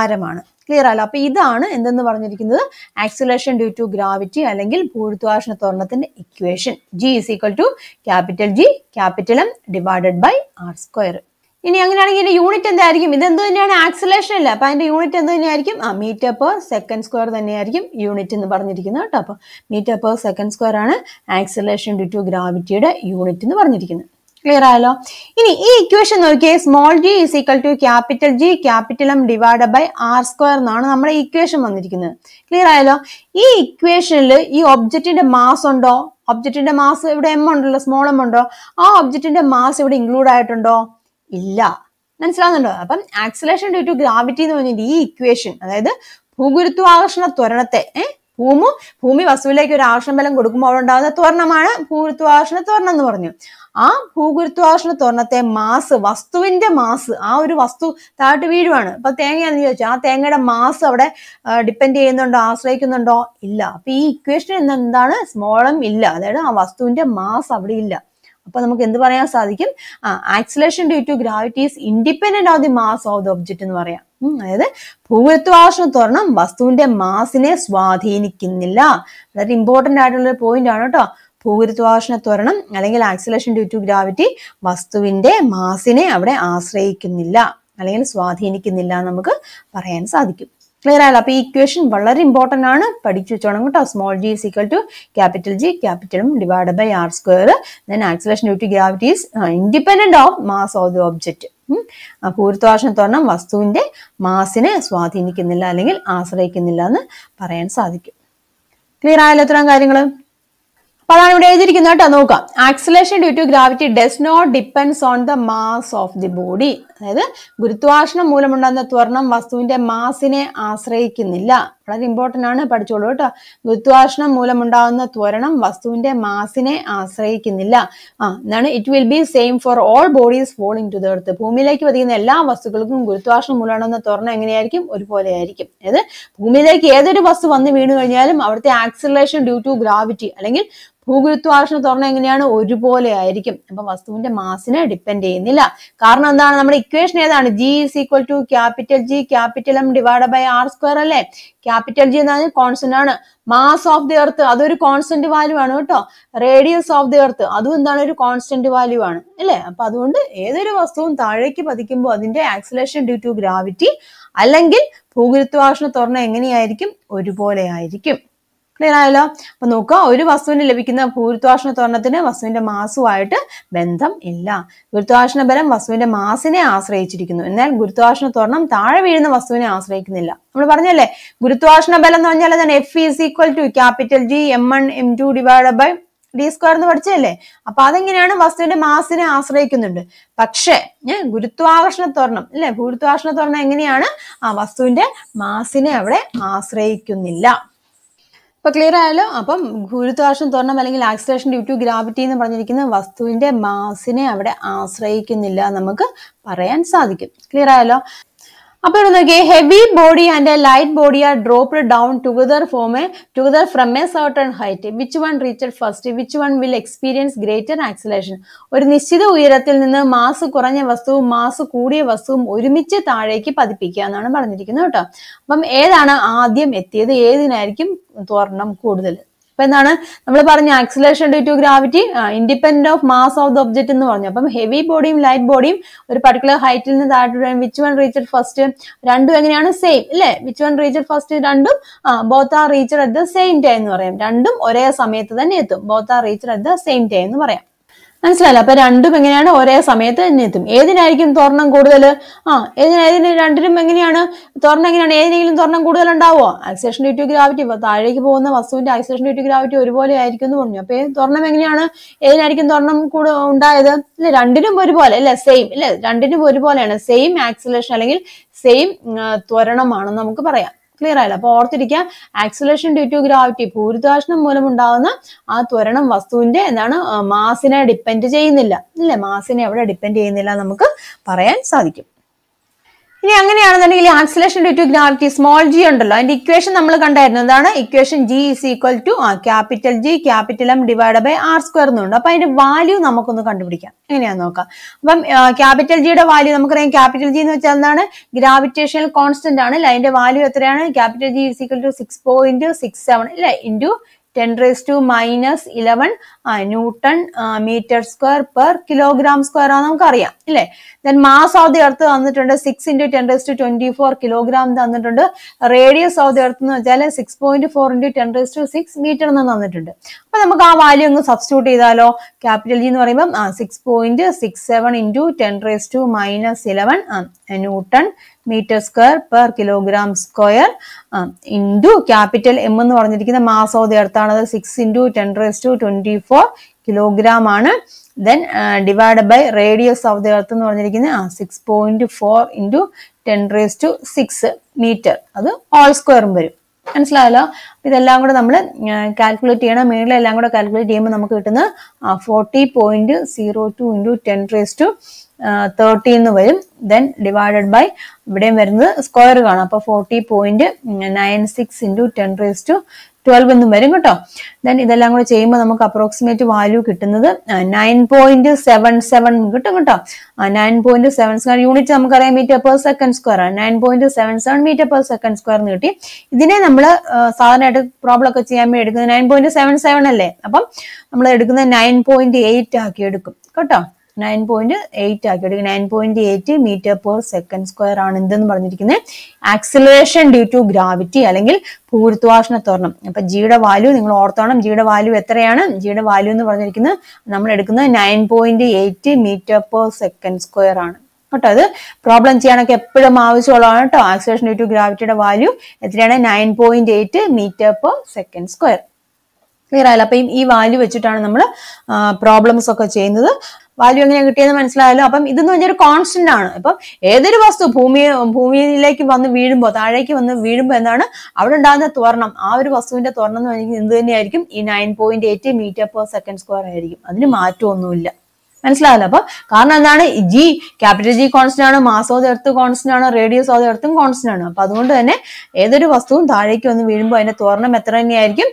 ആരമാണ് ക്ലിയർ അല്ല അപ്പൊ ഇതാണ് എന്തെന്ന് പറഞ്ഞിരിക്കുന്നത് ആക്സിലേഷൻ ഡ്യൂ ടു ഗ്രാവിറ്റി അല്ലെങ്കിൽ പൂഴുത്തുവാഷണ ത്വരണത്തിന്റെ equation G is equal to capital G capital M divided by R square ഇനി അങ്ങനെയാണെങ്കിൽ ഇതിന്റെ യൂണിറ്റ് എന്തായിരിക്കും ഇത് എന്ത് തന്നെയാണ് ആക്സിലേഷൻ അല്ല അപ്പൊ അതിന്റെ യൂണിറ്റ് എന്ത് തന്നെയായിരിക്കും ആ മീറ്റർ പെർ സെക്കൻഡ് സ്ക്വയർ തന്നെയായിരിക്കും യൂണിറ്റ് എന്ന് പറഞ്ഞിരിക്കുന്നത് കേട്ടോ അപ്പൊ മീറ്റർ പെർ സെക്കൻഡ് സ്ക്വയർ ആണ് ആക്സിലേഷൻ ഡ്യൂ ടു ഗ്രാവിറ്റിയുടെ യൂണിറ്റ് എന്ന് പറഞ്ഞിരിക്കുന്നത് ക്ലിയർ ആയല്ലോ ഇനി ഈ ഇക്വേഷൻ നോക്കിയേ small G is equal to capital G capital M divide by R square എന്നാണ് നമ്മുടെ ഇക്വേഷൻ വന്നിരിക്കുന്നത് ക്ലിയർ ആയല്ലോ ഈ ഇക്വേഷനിൽ ഈ ഒബ്ജക്റ്റിന്റെ മാസ് ഉണ്ടോ ഒബ്ജക്റ്റിന്റെ മാസ് ഇവിടെ എം ഉണ്ടല്ലോ സ്മോൾ എം ഉണ്ടോ ആ ഒബ്ജക്റ്റിന്റെ മാസ് ഇവിടെ ഇൻക്ലൂഡ് ആയിട്ടുണ്ടോ ഇല്ല മനസ്സിലാവുന്നുണ്ടോ അപ്പം ആക്സലേഷൻ ഡ്യൂ ടു ഗ്രാവിറ്റി എന്ന് പറഞ്ഞിട്ട് ഈ ഇക്വേഷൻ അതായത് ഭൂഗുരുത്വാകർഷണ ത്വരണത്തെ ഭൂമി ഭൂമി വസ്തുവിലേക്ക് ഒരു ആകർഷണ ബലം കൊടുക്കുമ്പോൾ അവിടെ ഉണ്ടാകുന്ന ത്വരണമാണ് ഭൂഗുരുത്വാകർഷണ ത്വരണം എന്ന് പറഞ്ഞു ആ ഭൂഗുരുത്വാകർഷണ ത്വരണത്തെ മാസ് വസ്തുവിന്റെ മാസ് ആ ഒരു വസ്തു താഴ്ട്ട് വീഴുവാണ് ഇപ്പൊ തേങ്ങയാണെന്ന് ചോദിച്ചാൽ ആ തേങ്ങയുടെ മാസ് അവിടെ ഡിപ്പെൻഡ് ചെയ്യുന്നുണ്ടോ ആശ്രയിക്കുന്നുണ്ടോ ഇല്ല അപ്പൊ ഈ ഇക്വേഷൻ എന്താണ് സ്മോളം ഇല്ല അതായത് ആ വസ്തുവിന്റെ മാസ് അവിടെ ഇല്ല അപ്പൊ നമുക്ക് എന്ത് പറയാൻ സാധിക്കും acceleration due to gravity is independent of the mass of the object എന്ന് പറയാം അതായത് ഭൂഗുരുത്വാകർഷണ ത്വരണം വസ്തുവിന്റെ മാസിനെ സ്വാധീനിക്കുന്നില്ല വളരെ ഇമ്പോർട്ടന്റ് ആയിട്ടുള്ള ഒരു പോയിന്റ് ആണ് കേട്ടോ ഭൂഗുരുത്വാകർഷണ ത്വരണം അല്ലെങ്കിൽ ആക്സിലേഷൻ ഡ്യൂ ടു ഗ്രാവിറ്റി വസ്തുവിന്റെ മാസിനെ അവിടെ ആശ്രയിക്കുന്നില്ല അല്ലെങ്കിൽ സ്വാധീനിക്കുന്നില്ല നമുക്ക് പറയാൻ സാധിക്കും ക്ലിയർ ആയാലും അപ്പൊ ഈ ഇക്വേഷൻ വളരെ ഇമ്പോർട്ടന്റ് ആണ് പഠിച്ചു വെച്ചോണം കേട്ടോ small G is equal to capital G ക്യാപിറ്റലും divide by R square then acceleration due to gravity is independent of mass of the object പൂർത്വാശനം തോരണം വസ്തുവിന്റെ മാസിനെ സ്വാധീനിക്കുന്നില്ല അല്ലെങ്കിൽ ആശ്രയിക്കുന്നില്ല എന്ന് പറയാൻ സാധിക്കും ക്ലിയർ ആയാലോ ഇത്രയും കാര്യങ്ങൾ അതാണ് ഇവിടെ എഴുതിയിരിക്കുന്നത് കേട്ടോ നോക്കാം acceleration due to gravity does not depends on the mass of the body അതായത് ഗുരുത്വാകർഷണം മൂലമുണ്ടാകുന്ന ത്വരണം വസ്തുവിന്റെ മാസിനെ ആശ്രയിക്കുന്നില്ല വളരെ ഇമ്പോർട്ടൻ്റ് ആണ് പഠിച്ചോളൂ കേട്ടോ ഗുരുത്വാകർഷണം മൂലമുണ്ടാകുന്ന ത്വരണം വസ്തുവിന്റെ മാസിനെ ആശ്രയിക്കുന്നില്ല ആ എന്നാണ് it will be same for all bodies falling to earth ഭൂമിയിലേക്ക് പതിക്കുന്ന എല്ലാ വസ്തുക്കൾക്കും ഗുരുത്വാകർഷണം മൂലമുണ്ടാകുന്ന ത്വരണം എങ്ങനെയായിരിക്കും ഒരുപോലെ ആയിരിക്കും അതായത് ഭൂമിയിലേക്ക് ഏതൊരു വസ്തു വന്ന് വീണു കഴിഞ്ഞാലും അവിടുത്തെ ആക്സലേഷൻ ഡ്യൂ ടു ഗ്രാവിറ്റി അല്ലെങ്കിൽ ഭൂഗുരുത്വാകർഷണം തുറന്ന എങ്ങനെയാണ് ഒരുപോലെ ആയിരിക്കും അപ്പൊ വസ്തുവിന്റെ മാസിനെ ഡിപ്പെൻഡ് ചെയ്യുന്നില്ല കാരണം എന്താണ് നമ്മുടെ ഇക്വേഷൻ ഏതാണ് G is equal to capital G capital M divide by R square അല്ലേ ക്യാപിറ്റൽ ജി എന്ന് പറഞ്ഞാൽ കോൺസ്റ്റന്റ് ആണ് മാസ് ഓഫ് ദി എർത്ത് അതൊരു കോൺസ്റ്റന്റ് വാല്യൂ ആണ് കേട്ടോ റേഡിയസ് ഓഫ് ദി എർത്ത് അതും എന്താണ് ഒരു കോൺസ്റ്റന്റ് വാല്യൂ ആണ് അല്ലേ അപ്പൊ അതുകൊണ്ട് ഏതൊരു വസ്തുവും താഴേക്ക് പതിക്കുമ്പോൾ അതിന്റെ ആക്സിലേഷൻ ഡ്യൂ ടു ഗ്രാവിറ്റി അല്ലെങ്കിൽ ഭൂഗുരുത്വാകർഷണ തുറന്ന എങ്ങനെയായിരിക്കും ഒരുപോലെ ആയിരിക്കും ക്ലിയർ ആയല്ലോ അപ്പൊ നോക്കുക ഒരു വസ്തുവിന് ലഭിക്കുന്ന പൂരിത്വാഷണ ത്വരണത്തിന് വസ്തുവിന്റെ മാസുമായിട്ട് ബന്ധം ഇല്ല ഗുരുത്വാഷണ ബലം വസ്തുവിന്റെ മാസിനെ ആശ്രയിച്ചിരിക്കുന്നു എന്നാൽ ഗുരുത്വാഷണ ത്വരണം താഴെ വീഴുന്ന വസ്തുവിനെ ആശ്രയിക്കുന്നില്ല നമ്മൾ പറഞ്ഞല്ലേ ഗുരുത്വാഷണ ബലം എന്ന് പറഞ്ഞാൽ തന്നെ F is equal to capital G M one M two divide by D square എന്ന് പഠിച്ചല്ലേ അപ്പൊ അതെങ്ങനെയാണ് വസ്തുവിന്റെ മാസിനെ ആശ്രയിക്കുന്നുണ്ട് പക്ഷേ ഞാൻ ഗുരുത്വാകർഷണ ത്വരണം അല്ലെ ഗുരുത്വാകർഷണ ത്വരണം എങ്ങനെയാണ് ആ വസ്തുവിന്റെ മാസിനെ അവിടെ ആശ്രയിക്കുന്നില്ല അപ്പോൾ ക്ലിയർ ആയാലോ അപ്പം ഗുരുത്വാകർഷണം തുറണം അല്ലെങ്കിൽ ആക്സിലേഷൻ ഡ്യൂ ടു ഗ്രാവിറ്റി എന്ന് പറഞ്ഞിരിക്കുന്ന വസ്തുവിൻ്റെ മാസിനെ അവിടെ ആശ്രയിക്കുന്നില്ല നമുക്ക് പറയാൻ സാധിക്കും ക്ലിയർ ആയാലോ അപ്പൊ ഇവിടെ നോക്കിയേ heavy body and light body are dropped down together from a together from a certain height which one reached first which one will experience greater acceleration ഒരു നിശ്ചിത ഉയരത്തിൽ നിന്ന് മാസ് കുറഞ്ഞ വസ്തുവും മാസ് കൂടിയ വസ്തുവും ഒരുമിച്ച് താഴേക്ക് പതിപ്പിക്കുക എന്നാണ് പറഞ്ഞിരിക്കുന്നത് കേട്ടോ അപ്പം ഏതാണ് ആദ്യം എത്തിയത് ഏതിനായിരിക്കും ത്വർണം കൂടുതൽ അപ്പൊ എന്താണ് നമ്മൾ പറഞ്ഞ acceleration due to gravity independent of mass of the object എന്ന് പറഞ്ഞു അപ്പം ഹെവി ബോഡിയും ലൈറ്റ് ബോഡിയും ഒരു പർട്ടിക്കുലർ ഹൈറ്റിൽ നിന്ന് താഴ്ത്തി വിച്ച് വൺ റീച്ചഡ് ഫസ്റ്റ് രണ്ടും എങ്ങനെയാണ് സെയിം അല്ലേ വിച്ച് വൺ റീച്ചഡ് ഫസ്റ്റ് രണ്ടും both are reached at the same time എന്ന് പറയാം രണ്ടും ഒരേ സമയത്ത് തന്നെ എത്തും both are reached at the same time എന്ന് പറയാം മനസ്സിലായില്ല അപ്പൊ രണ്ടും എങ്ങനെയാണ് ഒരേ സമയത്ത് തന്നെ എത്തും ഏതിനായിരിക്കും തോരണം കൂടുതൽ ആ ഏതിനായതിന് രണ്ടിനും എങ്ങനെയാണ് തോരണം എങ്ങനെയാണ് ഏതിനെങ്കിലും തോരണം കൂടുതൽ ഉണ്ടാവുമോ ആക്സേഷൻ ഡ്യൂ ടു ഗ്രാവിറ്റി ഇപ്പൊ താഴേക്ക് പോകുന്ന വസ്തുവിന്റെ ആക്സേഷൻ ഡ്യൂ ടു ഗ്രാവിറ്റി ഒരുപോലെ ആയിരിക്കും എന്ന് പറഞ്ഞു അപ്പൊ തോരണം എങ്ങനെയാണ് ഏതിനായിരിക്കും തോരണം കൂടെ ഉണ്ടായത് ഇല്ല രണ്ടിനും ഒരുപോലെ അല്ലെ സെയിം അല്ലെ രണ്ടിനും ഒരുപോലെയാണ് സെയിം ആക്സിലേഷൻ അല്ലെങ്കിൽ സെയിം ത്വരണമാണെന്ന് നമുക്ക് പറയാം ക്ലിയർ ആയില്ല അപ്പോൾ ഓർത്തിരിക്കുക ആക്സിലേഷൻ ഡ്യൂ ടു ഗ്രാവിറ്റി മൂലം ഉണ്ടാകുന്ന ആ ത്വരണം വസ്തുവിന്റെ എന്താണ് മാസിനെ ഡിപ്പെൻഡ് ചെയ്യുന്നില്ല അല്ലേ മാസിനെ അവിടെ ഡിപ്പെൻഡ് ചെയ്യുന്നില്ല നമുക്ക് പറയാൻ സാധിക്കും ഇനി അങ്ങനെയാണെന്നുണ്ടെങ്കിൽ acceleration due to gravity small G ഉണ്ടല്ലോ അതിന്റെ ഇക്വേഷൻ നമ്മൾ കണ്ടായിരുന്നു എന്താണ് equation G is equal to ആ capital G capital M divide by R square എന്നുണ്ട് അപ്പൊ അതിന്റെ വാല്യൂ നമുക്കൊന്ന് കണ്ടുപിടിക്കാം എങ്ങനെയാന്ന് നോക്കാം അപ്പം ക്യാപിറ്റൽ ജിയുടെ വാല്യൂ നമുക്കറിയാം ക്യാപിറ്റൽ ജി എന്ന് വെച്ചാൽ എന്താണ് ഗ്രാവിറ്റേഷണൽ കോൺസ്റ്റന്റ് ആണ് അല്ലെ അതിന്റെ വാല്യൂ എത്രയാണ് capital G is equal to six point six seven അല്ലെ into ten raise to minus eleven newton metre square per kilogram square ആണ് നമുക്ക് അറിയാം അല്ലെ then mass of the earth തന്നിട്ടുണ്ട് six into ten raise to twenty four kilogram തന്നിട്ടുണ്ട് radius of the earth എന്ന് വെച്ചാൽ six point four into ten raise to six metre എന്ന് തന്നിട്ടുണ്ട് അപ്പൊ നമുക്ക് ആ വാല്യൂ ഒന്ന് സബ്സ്റ്റിറ്റ്യൂട്ട് ചെയ്താലോ ക്യാപിറ്റൽ ജി എന്ന് പറയുമ്പോൾ six point six seven into ten raise to minus eleven newton metre square per kilogram square into capital M എന്ന് പറഞ്ഞിരിക്കുന്ന മാസ് ഓഫ് ദി അത് six into ten raise to twenty four kilogram ആണ് then divide by radius of the earth എന്ന് പറഞ്ഞിരിക്കുന്നത് ആ six point four into ten raise to six metre അത് whole സ്ക്വയറും വരും മനസ്സിലായല്ലോ ഇതെല്ലാം കൂടെ നമ്മൾ കാൽക്കുലേറ്റ് ചെയ്യണം മേളിലെല്ലാം കൂടെ കാൽക്കുലേറ്റ് ചെയ്യുമ്പോൾ നമുക്ക് കിട്ടുന്ന forty point zero two into ten raise to thirty എന്ന് വരും ദെൻ ഡിവൈഡഡ് ബൈ ഇവിടെയും വരുന്നത് സ്ക്വയർ കാണാം അപ്പൊ forty point nine six into ten raise to twelve എന്നും വരും കേട്ടോ ദെൻ ഇതെല്ലാം കൂടെ ചെയ്യുമ്പോൾ നമുക്ക് അപ്രോക്സിമേറ്റ് വാല്യൂ കിട്ടുന്നത് നയൻ പോയിന്റ് സെവൻ സെവൻ കിട്ടും കേട്ടോ nine point seven square unit നമുക്കറിയാം മീറ്റർ പെർ സെക്കൻഡ് സ്ക്വയർ ആണ് nine point seven seven metre per second square എന്ന് കിട്ടി ഇതിനെ നമ്മൾ സാധാരണയായിട്ട് പ്രോബ്ലം ഒക്കെ ചെയ്യാൻ വേണ്ടി എടുക്കുന്നത് നയൻ പോയിന്റ് സെവൻ സെവൻ അല്ലേ അപ്പം നമ്മൾ എടുക്കുന്നത് നയൻ പോയിന്റ് എയ്റ്റ് ആക്കി എടുക്കും കേട്ടോ നയൻ പോയിന്റ് എയ്റ്റ് ആക്കി എടുക്കുക nine point eight metre per second square ആണ് എന്തെന്ന് പറഞ്ഞിരിക്കുന്നത് ആക്സിലറേഷൻ ഡ്യൂ ടു ഗ്രാവിറ്റി അല്ലെങ്കിൽ പൂരുത്വാഷണ ത്വരണം അപ്പൊ ജിയുടെ വാല്യൂ നിങ്ങൾ ഓർത്തോണം ജിയുടെ വാല്യൂ എത്രയാണ് ജിയുടെ വാല്യൂ എന്ന് പറഞ്ഞിരിക്കുന്നത് നമ്മൾ എടുക്കുന്നത് nine point eight metre per second square ആണ് കേട്ടോ അത് പ്രോബ്ലം ചെയ്യാനൊക്കെ എപ്പോഴും ആവശ്യമുള്ളതാണ് കേട്ടോ ആക്സിലേഷൻ ഡ്യൂ ടു ഗ്രാവിറ്റിയുടെ വാല്യൂ എത്രയാണ് nine point eight metre per second square clear ആയാലും അപ്പം ഈ വാല്യൂ വെച്ചിട്ടാണ് നമ്മൾ പ്രോബ്ലംസ് ഒക്കെ ചെയ്യുന്നത് വാല്യൂ എങ്ങനെ കിട്ടിയെന്ന് മനസ്സിലായല്ലോ അപ്പം ഇതെന്ന് പറഞ്ഞാൽ ഒരു കോൺസ്റ്റന്റ് ആണ് ഇപ്പം ഏതൊരു വസ്തു ഭൂമി ഭൂമിയിലേക്ക് വന്ന് വീഴുമ്പോൾ താഴേക്ക് വന്ന് വീഴുമ്പോൾ എന്താണ് അവിടെ ഉണ്ടാകുന്ന ത്വർണം ആ ഒരു വസ്തുവിന്റെ ത്വർണം എന്ന് പറഞ്ഞാൽ എന്ത് തന്നെയായിരിക്കും ഈ nine point eight metre per second square ആയിരിക്കും അതിന് മാറ്റമൊന്നുമില്ല മനസ്സിലായല്ലോ അപ്പൊ കാരണം എന്താണ് ജി ക്യാപിറ്റൽ ജി കോൺസ്റ്റന്റ് ആണ് മാസോ തീർത്ത് കോൺസ്റ്റന്റ് ആണ് റേഡിയസ് ഓ തീർത്തും കോൺസ്റ്റന്റ് ആണ് അപ്പൊ അതുകൊണ്ട് തന്നെ ഏതൊരു വസ്തുവും താഴേക്ക് വന്ന് വീഴുമ്പോൾ അതിന്റെ ത്വർണം എത്ര തന്നെയായിരിക്കും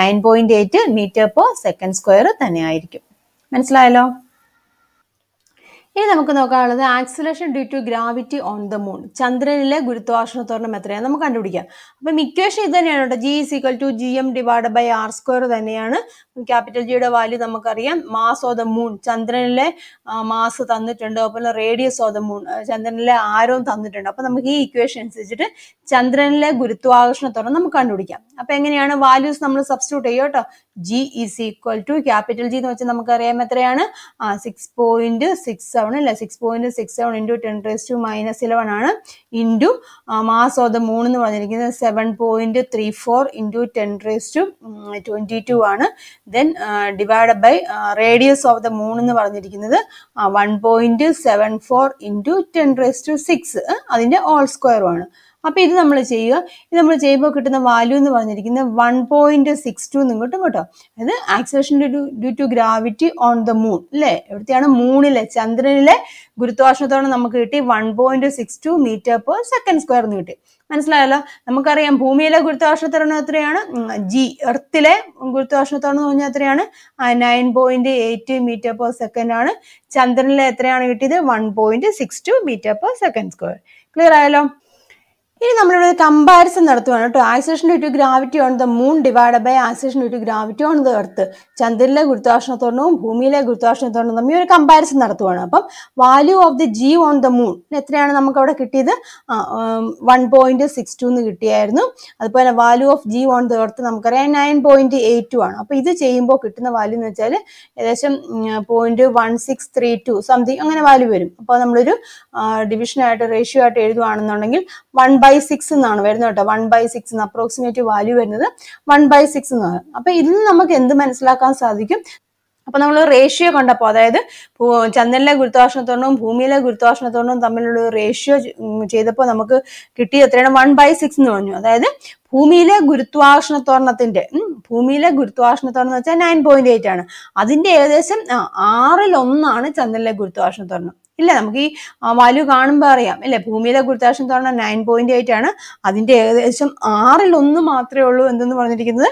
nine point eight metre per second square തന്നെയായിരിക്കും മനസ്സിലായല്ലോ ഇനി നമുക്ക് നോക്കാനുള്ളത് acceleration due to gravity on the moon ചന്ദ്രനിലെ ഗുരുത്വാകർഷണ ത്വരണം എത്രയാണ് നമുക്ക് കണ്ടുപിടിക്കാം അപ്പം ഇക്വേഷൻ ഇത് തന്നെയാണ് കേട്ടോ G is equal to G M divide by R square തന്നെയാണ് ക്യാപിറ്റൽ ജിയുടെ വാല്യൂ നമുക്കറിയാം മാസ് ഓഫ് ദ മൂൺ ചന്ദ്രനിലെ മാസ് തന്നിട്ടുണ്ട് അതുപോലെ റേഡിയസ് ഓഫ് ദ മൂൺ ചന്ദ്രനിലെ ആരോ തന്നിട്ടുണ്ട് അപ്പൊ നമുക്ക് ഈ ഇക്വേഷൻ അനുസരിച്ചിട്ട് ചന്ദ്രനിലെ ഗുരുത്വാകർഷണത്തോടെ നമുക്ക് കണ്ടുപിടിക്കാം അപ്പൊ എങ്ങനെയാണ് വാല്യൂസ് നമ്മൾ സബ്സ്റ്റിറ്റ്യൂട്ട് ചെയ്യുക കേട്ടോ G is equal to capital G എന്ന് വെച്ചാൽ നമുക്കറിയാം എത്രയാണ് ആ സിക്സ് പോയിന്റ് സിക്സ് സെവൻ അല്ലെ six point six seven into ten raise to minus eleven ആണ് into mass of the moon എന്ന് പറഞ്ഞിരിക്കുന്നത് seven point three four into ten raise to twenty two ആണ് then divide by radius of the moon എന്ന് പറഞ്ഞിരിക്കുന്നത് one point seven four into ten raise to six അതിൻ്റെ whole സ്ക്വയറുമാണ് അപ്പം ഇത് നമ്മൾ ചെയ്യുക ഇത് നമ്മൾ ചെയ്യുമ്പോൾ കിട്ടുന്ന വാല്യൂ എന്ന് പറഞ്ഞിരിക്കുന്നത് വൺ പോയിന്റ് സിക്സ് ടു എന്നും കിട്ടും കേട്ടോ അതായത് acceleration due to gravity on the moon അല്ലേ എവിടുത്തെയാണ് മൂണിലെ ചന്ദ്രനിലെ ഗുരുത്വാകർഷണത്തോടെ നമുക്ക് കിട്ടി one point six two metre per second square എന്ന് കിട്ടി മനസ്സിലായല്ലോ നമുക്കറിയാം ഭൂമിയിലെ ഗുരുത്വാകർഷണത്വരണം എത്രയാണ് ജി എർത്തിലെ ഗുരുത്വാകർഷണത്വരണം എന്ന് പറഞ്ഞാൽ എത്രയാണ് nine point eight metre per second ആണ് ചന്ദ്രനിലെ എത്രയാണ് കിട്ടിയത് one point six two metre per second square clear ആയല്ലോ ഇനി നമ്മളിവിടെ ഒരു കമ്പാരിസൺ നടത്തുവാണ് കേട്ടോ acceleration to gravity on the moon divide by acceleration to gravity on the earth ചന്ദ്രനിലെ ഗുരുത്വാകർഷണത്തോടനവും ഭൂമിയിലെ ഗുരുത്വാകർഷണത്തോടനും തമ്മിൽ ഒരു കമ്പാരിസൺ നടത്തുവാണ് അപ്പം value of the G on the moon എത്രയാണ് നമുക്ക് അവിടെ കിട്ടിയത് വൺ പോയിന്റ് സിക്സ് ടു എന്ന് കിട്ടിയായിരുന്നു അതുപോലെ value of G on the earth നമുക്കറിയാം നയൻ പോയിന്റ് എയ്റ്റ് ടു ആണ് അപ്പോൾ ഇത് ചെയ്യുമ്പോൾ കിട്ടുന്ന വാല്യൂ എന്ന് വെച്ചാൽ ഏകദേശം point one six three two something അങ്ങനെ വാല്യൂ വരും അപ്പോൾ നമ്മളൊരു ഡിവിഷനായിട്ട് റേഷ്യോ ആയിട്ട് എഴുതുകയാണെന്നുണ്ടെങ്കിൽ വൺ ബൈ ബൈ സിക്സ് എന്നാണ് വരുന്നത് കേട്ടോ one by six approximate value വരുന്നത് വൺ ബൈ സിക്സ് എന്നാണ് അപ്പൊ ഇതിൽ നമുക്ക് എന്ത് മനസ്സിലാക്കാൻ സാധിക്കും അപ്പൊ നമ്മൾ റേഷ്യോ കണ്ടപ്പോൾ അതായത് ചന്ദ്രനിലെ ഗുരുത്വാഷണത്തോടും ഭൂമിയിലെ ഗുരുത്വാഷണത്തോടും തമ്മിലുള്ള റേഷ്യോ ചെയ്തപ്പോൾ നമുക്ക് കിട്ടിയത് എത്രയാണ് വൺ ബൈ സിക്സ് എന്ന് പറഞ്ഞു അതായത് ഭൂമിയിലെ ഗുരുത്വാഷണത്തോർണത്തിന്റെ ഭൂമിയിലെ ഗുരുത്വാഷണത്തോർണം എന്ന് വെച്ചാൽ നയൻ പോയിന്റ് എയ്റ്റ് ആണ് അതിന്റെ ഏകദേശം ആറിൽ ഒന്നാണ് ചന്ദ്രനിലെ ഗുരുത്വാഷണത്തോർണം ഇല്ല നമുക്ക് ഈ വാല്യൂ കാണുമ്പോൾ അറിയാം അല്ലെ ഭൂമിയിലെ ഗുരുത്വാകർഷണം തവണ നയൻ പോയിന്റ് എയ്റ്റ് ആണ് അതിന്റെ ഏകദേശം ആറിൽ ഒന്ന് മാത്രമേ ഉള്ളൂ എന്തെന്ന് പറഞ്ഞിരിക്കുന്നത്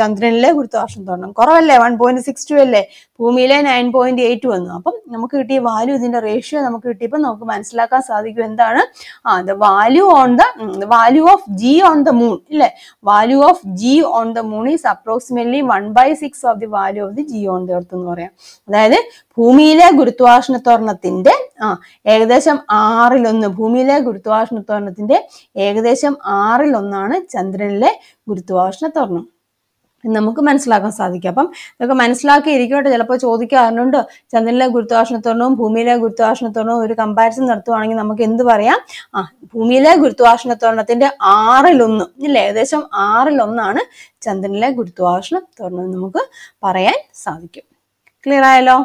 ചന്ദ്രനിലെ ഗുരുത്വാകർഷണം തോന്നണം കുറവല്ലേ വൺ പോയിന്റ് സിക്സ് ടു അല്ലേ ഭൂമിയിലെ നയൻ പോയിന്റ് എയ്റ്റ് വന്നു അപ്പം നമുക്ക് കിട്ടിയ വാല്യൂ ഇതിന്റെ റേഷ്യോ നമുക്ക് കിട്ടിയപ്പോൾ നമുക്ക് മനസ്സിലാക്കാൻ സാധിക്കും എന്താണ് ആ the value on the value of G on the moon ഇല്ലേ value of G on the moon is approximately one by six of the value of the G on the earth എന്ന് പറയാം അതായത് ഭൂമിയിലെ ഗുരുത്വാകർഷണ ആ ഏകദേശം ആറിലൊന്ന് ഭൂമിയിലെ ഗുരുത്വാകർഷണ ഏകദേശം ആറിലൊന്നാണ് ചന്ദ്രനിലെ ഗുരുത്വാകർഷണ നമുക്ക് മനസ്സിലാക്കാൻ സാധിക്കും അപ്പം ഇതൊക്കെ മനസ്സിലാക്കി ഇരിക്കട്ടെ ചിലപ്പോൾ ചോദിക്കാറുണ്ട് ചന്ദ്രനിലെ ഗുരുത്വാഷണത്തോടും ഭൂമിയിലെ ഗുരുത്വാഷണത്തോടും ഒരു കമ്പാരിസൺ നടത്തുവാണെങ്കിൽ നമുക്ക് എന്ത് പറയാം ആ ഭൂമിയിലെ ഗുരുത്വാകർഷണത്തോടത്തിന്റെ ആറിലൊന്ന് ഇല്ലേ ഏകദേശം ആറിലൊന്നാണ് ചന്ദ്രനിലെ ഗുരുത്വാകർഷണം തുറന്നത് നമുക്ക് പറയാൻ സാധിക്കും ക്ലിയർ ആയല്ലോ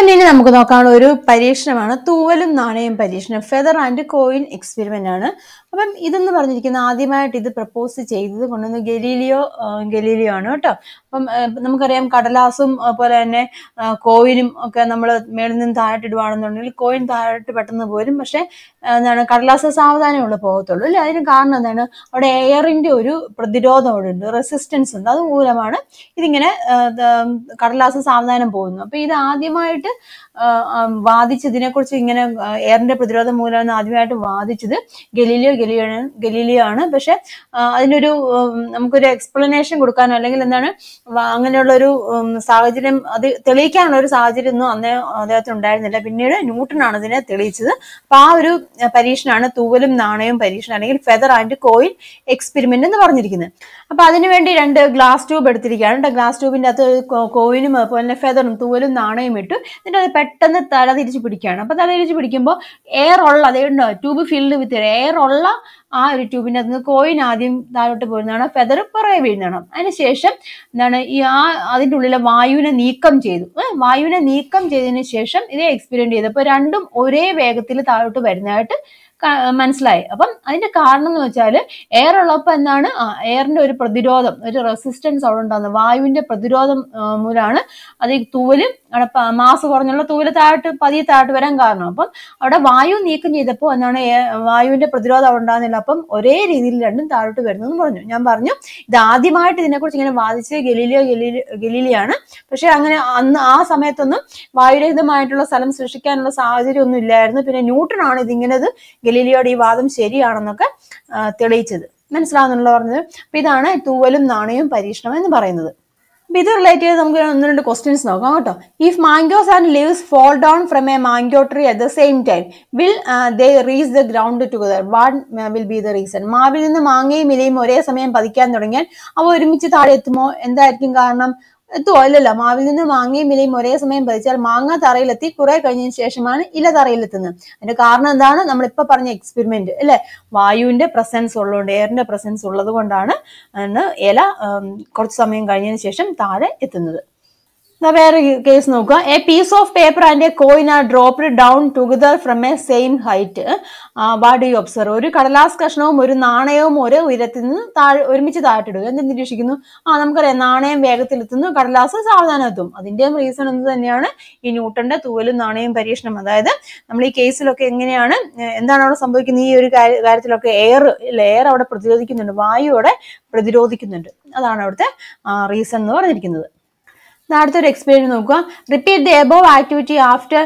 ഇനി നമുക്ക് നോക്കാനുള്ള ഒരു പരീക്ഷണമാണ് തൂവലും നാണയം പരീക്ഷണം ഫെദർ ആൻഡ് കോയിൻ എക്സ്പെരിമെന്റ് ആണ് അപ്പം ഇതെന്ന് പറഞ്ഞിരിക്കുന്ന ആദ്യമായിട്ട് ഇത് പ്രപ്പോസ് ചെയ്തത് കൊണ്ടുവന്ന് ഗലീലിയോ ഗലീലിയോ ആണ് കേട്ടോ അപ്പം നമുക്കറിയാം കടലാസും അതുപോലെ തന്നെ കോയിനും ഒക്കെ നമ്മൾ മേളിൽ നിന്ന് താഴോട്ട് ഇടുവാണെന്നുണ്ടെങ്കിൽ കോയിൻ താഴോട്ട് പെട്ടെന്ന് പോരും പക്ഷെ എന്താണ് കടലാസ് സാവധാനമുള്ള പോകത്തുള്ളൂ അല്ലെ അതിന് കാരണം എന്താണ് അവിടെ എയറിന്റെ ഒരു പ്രതിരോധം അവിടെ ഉണ്ട് റെസിസ്റ്റൻസ് ഉണ്ട് അത് മൂലമാണ് ഇതിങ്ങനെ കടലാസ് സാവധാനം പോകുന്നു അപ്പൊ ഇത് ആദ്യമായിട്ട് വാദിച്ചതിനെക്കുറിച്ച് ഇങ്ങനെ എയറിന്റെ പ്രതിരോധം മൂലമാണ് ആദ്യമായിട്ട് വാദിച്ചത് ഗലീലിയോ ഗലീലിയാണ് ഗലീലിയാണ് പക്ഷെ അതിനൊരു നമുക്കൊരു എക്സ്പ്ലനേഷൻ കൊടുക്കാനോ അല്ലെങ്കിൽ എന്താണ് അങ്ങനെയുള്ള ഒരു സാഹചര്യം അത് തെളിയിക്കാനുള്ള ഒരു സാഹചര്യം ഒന്നും അന്നേ അദ്ദേഹത്തിന് ഉണ്ടായിരുന്നില്ല പിന്നീട് ന്യൂട്ടനാണ് അതിനെ തെളിയിച്ചത് അപ്പൊ ആ ഒരു പരീക്ഷണമാണ് തൂവലും നാണയവും പരീക്ഷണം അല്ലെങ്കിൽ ഫെദർ ആൻഡ് കോയിൽ എക്സ്പെരിമെന്റ് എന്ന് പറഞ്ഞിരിക്കുന്നത് അപ്പൊ അതിനുവേണ്ടി രണ്ട് ഗ്ലാസ് ട്യൂബ് എടുത്തിരിക്കുകയാണ് ഗ്ലാസ് ട്യൂബിന്റെ അകത്ത് കോയിനും അതുപോലെ തന്നെ ഫെദറും തൂവലും നാണയവും ഇട്ടു എന്നിട്ട് അത് പെട്ടെന്ന് തല തിരിച്ച് പിടിക്കുകയാണ് അപ്പൊ തല തിരിച്ച് പിടിക്കുമ്പോൾ എയർ ഉള്ള അതേ ട്യൂബ് ഫിൽഡ് വിത്ത് എയർ ഉള്ള ആ ഒരു ട്യൂബിനകത്ത് നിന്ന് കോയിൻ ആദ്യം താഴോട്ട് പോയിരുന്നതാണ് ഫെദർ പുറകെ വീഴുന്നതാണ് അതിനുശേഷം എന്താണ് ഈ ആ അതിൻ്റെ ഉള്ളിലെ വായുവിനെ നീക്കം ചെയ്തു വായുവിനെ നീക്കം ചെയ്തതിന് ശേഷം ഇതേ എക്സ്പീരിയൻസ് ചെയ്തപ്പോൾ രണ്ടും ഒരേ വേഗത്തിൽ താഴോട്ട് വരുന്നതായിട്ട് മനസ്സിലായി അപ്പം അതിന്റെ കാരണം എന്ന് വെച്ചാൽ എയർ ഉള്ളപ്പോൾ എന്താണ് എയറിന്റെ ഒരു പ്രതിരോധം ഒരു റെസിസ്റ്റൻസ് അവിടെ ഉണ്ടാകുന്നത് വായുവിന്റെ പ്രതിരോധം മൂലമാണ് അത് ഈ തൂവല് അവിടെ മാസ് കുറഞ്ഞുള്ള തൂവല് താഴ്ത്ത് പതിയെ താഴ്ത്ത് വരാൻ കാരണം അപ്പം അവിടെ വായു നീക്കം ചെയ്തപ്പോൾ എന്താണ് വായുവിന്റെ പ്രതിരോധം അവിടെ ഉണ്ടാകുന്നില്ല അപ്പം ഒരേ രീതിയിൽ രണ്ടും താഴോട്ട് വരുന്നു എന്ന് പറഞ്ഞു ഞാൻ പറഞ്ഞു ഇത് ആദ്യമായിട്ട് ഇതിനെക്കുറിച്ച് ഇങ്ങനെ വാദിച്ചത് ഗലീലിയോ ഗലീലിയാണ് പക്ഷെ അങ്ങനെ അന്ന് ആ സമയത്തൊന്നും വായുരഹിതമായിട്ടുള്ള സ്ഥലം സൃഷ്ടിക്കാനുള്ള സാഹചര്യം ഒന്നും ഇല്ലായിരുന്നു പിന്നെ ന്യൂട്ടൺ ആണ് ഇതിങ്ങനെ ഗലീലിയോട് ഈ വാദം ശരിയാണെന്നൊക്കെ തെളിയിച്ചത് മനസ്സിലാവുന്നുള്ള പറഞ്ഞത് അപ്പൊ ഇതാണ് തൂവലും നാണയവും പരീക്ഷണം എന്ന് പറയുന്നത് അപ്പൊ ഇത് റിലേറ്റ് ചെയ്ത് നമുക്ക് ഒന്ന് രണ്ട് ക്വസ്റ്റ്യൻസ് നോക്കാം കേട്ടോ if mangoes and leaves fall down from a mango tree at the same time will they reach the ground together what will be the reason മാവിൽ നിന്ന് മാങ്ങയും ഇലയും ഒരേ സമയം പതിക്കാൻ തുടങ്ങിയാൽ അവ ഒരുമിച്ച് താഴെ എത്തുമോ എന്തായിരിക്കും കാരണം അല്ലല്ല മാവിൽ നിന്ന് മാങ്ങയും ഇലയും ഒരേ സമയം പതിച്ചാൽ മാങ്ങ തറയിലെത്തി കുറെ കഴിഞ്ഞതിന് ശേഷമാണ് ഇല തറയിലെത്തുന്നത് അതിന്റെ കാരണം എന്താണ് നമ്മളിപ്പോ പറഞ്ഞ എക്സ്പെരിമെന്റ് അല്ലെ വായുവിന്റെ പ്രസൻസ് ഉള്ളതുകൊണ്ട് എയറിന്റെ പ്രസൻസ് ഉള്ളത് കൊണ്ടാണ് ഇല കുറച്ച് സമയം കഴിഞ്ഞതിന് ശേഷം താഴെ എത്തുന്നത് വേറെ കേസ് നോക്കുക a piece of paper and a coin are dropped down together from a same height what you observe ഒരു കടലാസ് കഷ്ണവും ഒരു നാണയവും ഒരു ഉയരത്തിൽ നിന്ന് താഴെ ഒരുമിച്ച് താഴ്ത്തിടുക എന്ത് നിരീക്ഷിക്കുന്നു ആ നമുക്കറിയാം നാണയം എത്തുന്നു കടലാസ് സാവധാനം എത്തും അതിൻ്റെയും റീസൺ എന്ന് തന്നെയാണ് ഈ ന്യൂട്ടന്റെ തൂവലും നാണയവും പരീക്ഷണം അതായത് നമ്മൾ ഈ കേസിലൊക്കെ എങ്ങനെയാണ് എന്താണ് അവിടെ സംഭവിക്കുന്നത് ഈ ഒരു കാര്യത്തിലൊക്കെ എയർ എയർ അവിടെ പ്രതിരോധിക്കുന്നുണ്ട് വായു അവിടെ പ്രതിരോധിക്കുന്നുണ്ട് അതാണ് അവിടുത്തെ റീസൺ എന്ന് പറഞ്ഞിരിക്കുന്നത് അടുത്തൊരു എക്സ്പീരിയൻസ് നോക്കുക repeat the above activity after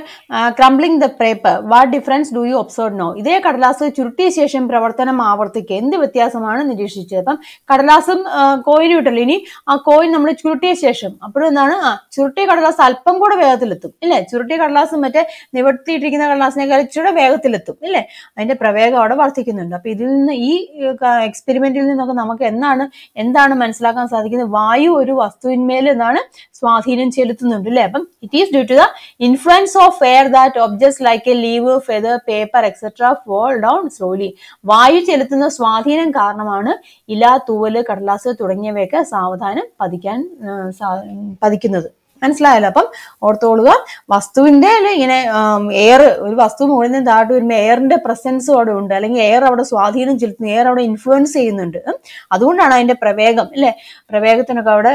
crumbling the paper what difference do you observe no ഇതേ കടലാസ് ചുരുട്ടിയ ശേഷം പ്രവർത്തനം ആവർത്തിക്കുക എന്ത് വ്യത്യാസമാണ് നിരീക്ഷിച്ചത് അപ്പം കടലാസും കോയിനും ഇട്ടല്ലോ ഇനി ആ കോയിൻ നമ്മൾ ചുരുട്ടിയ ശേഷം അപ്പോഴും എന്താണ് ആ ചുരുട്ടിയ കടലാസ് അല്പം കൂടെ വേഗത്തിലെത്തും ഇല്ലേ ചുരുട്ടിയ കടലാസ് മറ്റേ നിവർത്തിയിട്ടിരിക്കുന്ന കടലാസിനേക്കാൾ ഇച്ചിരി വേഗത്തിലെത്തും ഇല്ലേ അതിന്റെ പ്രവേഗം അവിടെ വർദ്ധിക്കുന്നുണ്ട് അപ്പൊ ഇതിൽ നിന്ന് ഈ എക്സ്പെരിമെന്റിൽ നിന്നൊക്കെ നമുക്ക് എന്താണ് എന്താണ് മനസ്സിലാക്കാൻ സാധിക്കുന്നത് വായു ഒരു വസ്തുവിന്മേൽ എന്നാണ് സ്വാ സ്വാധീനം ചെലുത്തുന്നുണ്ട് അല്ലെ അപ്പം it is due to the influence of air that objects like a leaf feather paper etcetera fall down slowly വായു ചെലുത്തുന്ന സ്വാധീനം കാരണമാണ് ഇല തൂവല് കടലാസ് തുടങ്ങിയവയൊക്കെ സാവധാനം പതിക്കാൻ പതിക്കുന്നത് മനസ്സിലായല്ലോ അപ്പം ഓർത്തോളുക വസ്തുവിന്റെ ഇങ്ങനെ എയർ ഒരു വസ്തു മുകളിൽ നിന്ന് വരുമ്പോൾ എയറിന്റെ പ്രസൻസും അവിടെ ഉണ്ട് അല്ലെങ്കിൽ എയർ അവിടെ സ്വാധീനം ചെലുത്തുന്നു എയർ അവിടെ ഇൻഫ്ലുവൻസ് ചെയ്യുന്നുണ്ട് അതുകൊണ്ടാണ് അതിന്റെ പ്രവേഗം അല്ലെ പ്രവേഗത്തിനൊക്കെ അവിടെ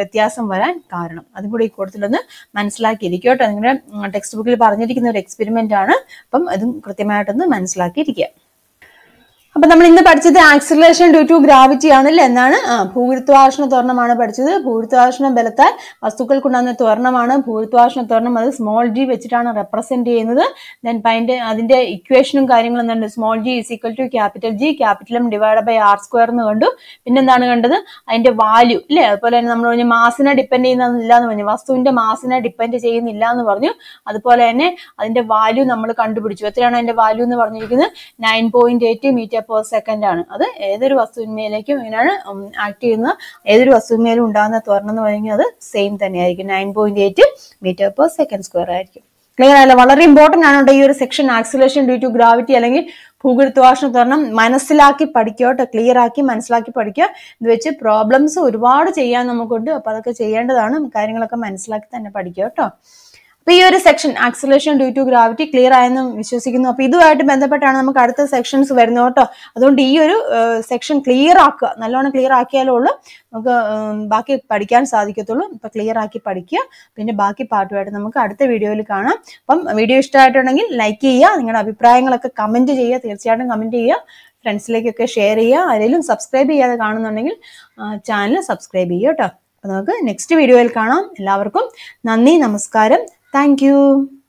വ്യത്യാസം വരാൻ കാരണം അതും കൂടി ഈ കൂട്ടത്തിലൊന്ന് മനസ്സിലാക്കിയിരിക്കും കേട്ടോ നിങ്ങളുടെ ടെക്സ്റ്റ് ബുക്കിൽ പറഞ്ഞിരിക്കുന്ന ഒരു എക്സ്പെരിമെന്റ് ആണ് അപ്പം അതും കൃത്യമായിട്ടൊന്ന് മനസ്സിലാക്കിയിരിക്കുക അപ്പൊ നമ്മൾ ഇന്ന് പഠിച്ചത് ആക്സിലേഷൻ ഡ്യൂ ടു ഗ്രാവിറ്റി ആണല്ലേ എന്നാണ് ഭൂവിരുത്വാകർഷണ ത്വരണമാണ് പഠിച്ചത് ഭൂവിരുത്വാകർഷണ ബലത്താൽ വസ്തുക്കൾക്കുണ്ടാകുന്ന ത്വരണമാണ് ഭൂവിരുത്വാകർഷണ ത്വരണം അത് സ്മോൾ ജി വെച്ചിട്ടാണ് റെപ്രസെന്റ് ചെയ്യുന്നത് ദെൻ അതിന്റെ അതിന്റെ ഇക്വേഷനും കാര്യങ്ങളും എന്താണ് small G is equal to capital G ക്യാപിറ്റലും ഡിവൈഡ് ബൈ ആർ സ്ക്വയർ എന്ന് കണ്ടു പിന്നെ എന്താണ് കണ്ടത് അതിന്റെ വാല്യൂ അല്ലേ അതുപോലെ തന്നെ നമ്മൾ പറഞ്ഞു മാസിനെ ഡിപ്പെൻഡ് ചെയ്യുന്നില്ല എന്ന് പറഞ്ഞു വസ്തുവിന്റെ മാസിനെ ഡിപ്പെൻഡ് ചെയ്യുന്നില്ല എന്ന് പറഞ്ഞു അതുപോലെ തന്നെ അതിന്റെ വാല്യൂ നമ്മൾ കണ്ടുപിടിച്ചു എത്രയാണ് അതിന്റെ വാല്യൂ എന്ന് പറഞ്ഞിരിക്കുന്നത് nine point eight metre metre per second ആണ് അത് ഏതൊരു വസ്തുവിന്മേലേക്കും ഇങ്ങനെയാണ് ആക്ട് ചെയ്യുന്ന ഏതൊരു വസ്തുവിന്മേലും ഉണ്ടാകുന്ന ത്വരണം എന്ന് പറയുന്നത് അത് സെയിം തന്നെയായിരിക്കും nine point eight metre per second square ആയിരിക്കും ക്ലിയർ അല്ല വളരെ ഇമ്പോർട്ടന്റ് ആണ് ഈ ഒരു section acceleration due to gravity അല്ലെങ്കിൽ ഭൂഗുരുത്വാകർഷണം കാരണം മനസ്സിലാക്കി പഠിക്കുക കേട്ടോ ക്ലിയർ ആക്കി മനസ്സിലാക്കി പഠിക്കുക ഇത് വെച്ച് പ്രോബ്ലംസ് ഒരുപാട് ചെയ്യാൻ നമുക്കുണ്ട് അപ്പോൾ അതൊക്കെ ചെയ്യേണ്ടതാണ് കാര്യങ്ങളൊക്കെ മനസ്സിലാക്കി തന്നെ പഠിക്കുക കേട്ടോ അപ്പൊ ഈ ഒരു section acceleration due to gravity clear ആയെന്ന് വിശ്വസിക്കുന്നു അപ്പൊ ഇതുമായിട്ട് ബന്ധപ്പെട്ടാണ് നമുക്ക് അടുത്ത സെക്ഷൻസ് വരുന്നത് കേട്ടോ അതുകൊണ്ട് ഈ ഒരു സെക്ഷൻ ക്ലിയർ ആക്കുക നല്ലോണം ക്ലിയർ ആക്കിയാലേ ഉള്ളൂ നമുക്ക് ബാക്കി പഠിക്കാൻ സാധിക്കത്തുള്ളൂ ഇപ്പൊ ക്ലിയർ ആക്കി പഠിക്കുക പിന്നെ ബാക്കി പാട്ടുമായിട്ട് നമുക്ക് അടുത്ത വീഡിയോയിൽ കാണാം അപ്പം വീഡിയോ ഇഷ്ടമായിട്ടുണ്ടെങ്കിൽ ലൈക്ക് ചെയ്യുക നിങ്ങളുടെ അഭിപ്രായങ്ങളൊക്കെ കമന്റ് ചെയ്യുക തീർച്ചയായിട്ടും കമന്റ് ചെയ്യുക ഫ്രണ്ട്സിലേക്കൊക്കെ ഷെയർ ചെയ്യുക ആരെങ്കിലും സബ്സ്ക്രൈബ് ചെയ്യാതെ കാണുന്നുണ്ടെങ്കിൽ ചാനൽ സബ്സ്ക്രൈബ് ചെയ്യുക കേട്ടോ അപ്പൊ നമുക്ക് നെക്സ്റ്റ് വീഡിയോയിൽ കാണാം എല്ലാവർക്കും നന്ദി നമസ്കാരം Thank you.